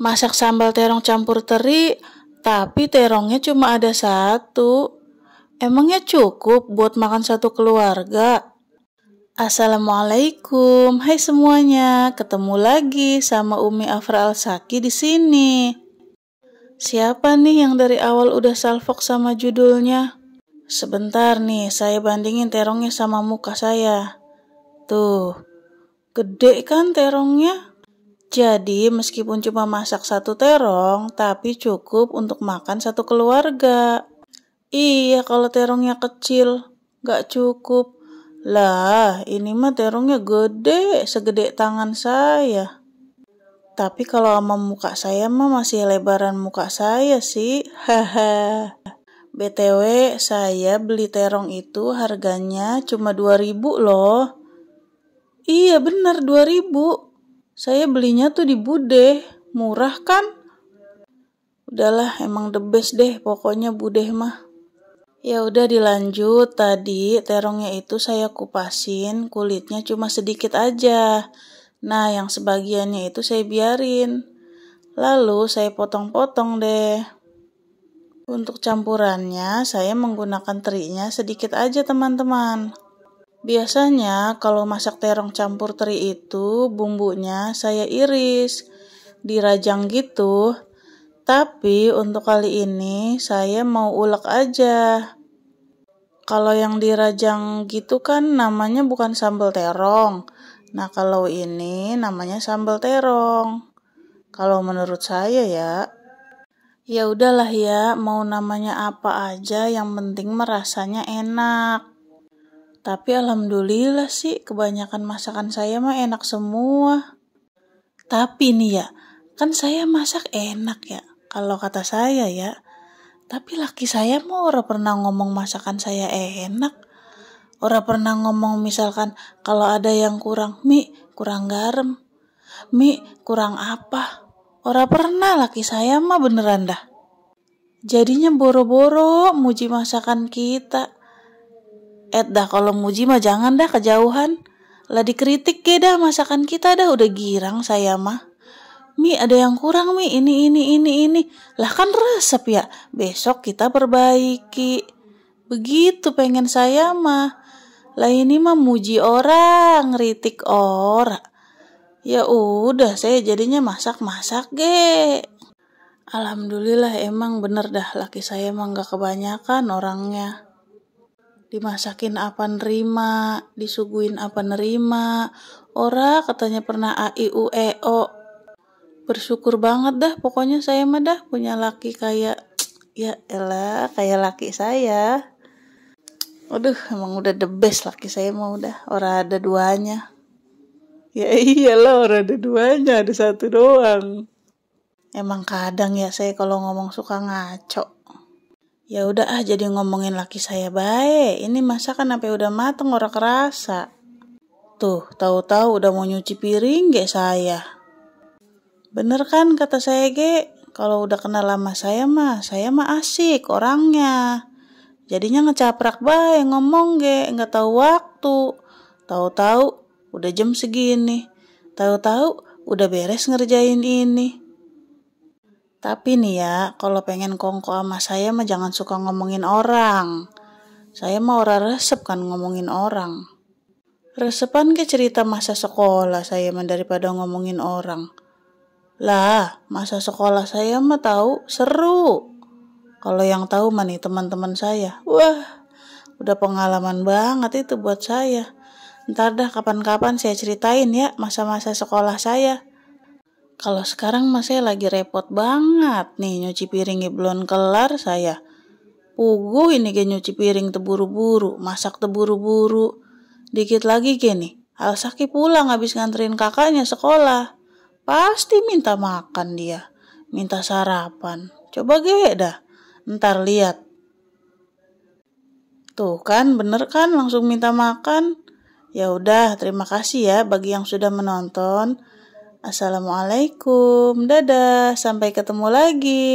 masak sambal terong campur teri, tapi terongnya cuma ada satu. Emangnya cukup buat makan satu keluarga? Assalamualaikum, hai semuanya, ketemu lagi sama Umi Afra Al-Saki di sini. Siapa nih yang dari awal udah salfok sama judulnya? Sebentar nih, saya bandingin terongnya sama muka saya. Tuh, gede kan terongnya? Jadi, meskipun cuma masak satu terong, tapi cukup untuk makan satu keluarga. Iya, kalau terongnya kecil, gak cukup. Lah, ini mah terongnya gede, segede tangan saya. Tapi kalau sama muka saya mah masih lebaran muka saya sih. Haha. BTW, saya beli terong itu harganya cuma 2000 loh. Iya bener 2000 saya belinya tuh di Bude, murah kan? Udahlah, emang the best deh, pokoknya Bude mah. Ya udah dilanjut, tadi terongnya itu saya kupasin, kulitnya cuma sedikit aja. Nah, yang sebagiannya itu saya biarin. Lalu saya potong-potong deh. Untuk campurannya, saya menggunakan terinya sedikit aja teman-teman. Biasanya kalau masak terong campur teri itu bumbunya saya iris, dirajang gitu. Tapi untuk kali ini saya mau ulek aja. Kalau yang dirajang gitu kan namanya bukan sambal terong. Nah kalau ini namanya sambal terong. Kalau menurut saya ya. Ya udahlah ya, mau namanya apa aja yang penting merasanya enak. Tapi alhamdulillah sih kebanyakan masakan saya mah enak semua. Tapi nih ya, kan saya masak enak ya. Kalau kata saya ya. Tapi laki saya mah ora pernah ngomong masakan saya enak. Orang pernah ngomong misalkan kalau ada yang kurang mie, kurang garam. Mie kurang apa? Ora pernah laki saya mah beneran dah. Jadinya boro-boro muji masakan kita Eh dah kalau muji mah jangan dah kejauhan. Lah dikritik ke dah masakan kita dah udah girang saya mah. Mi ada yang kurang Mi ini ini ini ini. Lah kan resep ya. Besok kita perbaiki. Begitu pengen saya mah. Lah ini mah muji orang, ngeritik orang. Ya udah saya jadinya masak-masak ge. Alhamdulillah emang bener dah laki saya emang gak kebanyakan orangnya dimasakin apa nerima, disuguin apa nerima. Ora katanya pernah A I U E O. Bersyukur banget dah pokoknya saya mah dah punya laki kayak ya elah kayak laki saya. Aduh, emang udah the best laki saya mau udah. Ora ada duanya. Ya iyalah ora ada duanya, ada satu doang. Emang kadang ya saya kalau ngomong suka ngaco. Ya udah ah jadi ngomongin laki saya baik. Ini masakan sampai udah mateng orang kerasa. Tuh, tahu-tahu udah mau nyuci piring gak saya. Bener kan kata saya ge, kalau udah kenal lama saya mah, saya mah asik orangnya. Jadinya ngecaprak bae ngomong ge, nggak tahu waktu. Tahu-tahu udah jam segini. Tahu-tahu udah beres ngerjain ini. Tapi nih ya, kalau pengen kongko sama saya mah jangan suka ngomongin orang. Saya mah orang resep kan ngomongin orang. Resepan ke cerita masa sekolah saya mah daripada ngomongin orang. Lah, masa sekolah saya mah tahu seru. Kalau yang tahu mah nih teman-teman saya. Wah, udah pengalaman banget itu buat saya. Ntar dah kapan-kapan saya ceritain ya masa-masa sekolah saya. Kalau sekarang mas saya lagi repot banget nih nyuci piringnya belum kelar saya. Pugu ini ke nyuci piring teburu-buru, masak teburu-buru. Dikit lagi gini. nih, Alsaki pulang habis nganterin kakaknya sekolah. Pasti minta makan dia, minta sarapan. Coba gede dah, ntar lihat. Tuh kan, bener kan langsung minta makan. Ya udah, terima kasih ya bagi yang sudah menonton. Assalamualaikum, dadah, sampai ketemu lagi.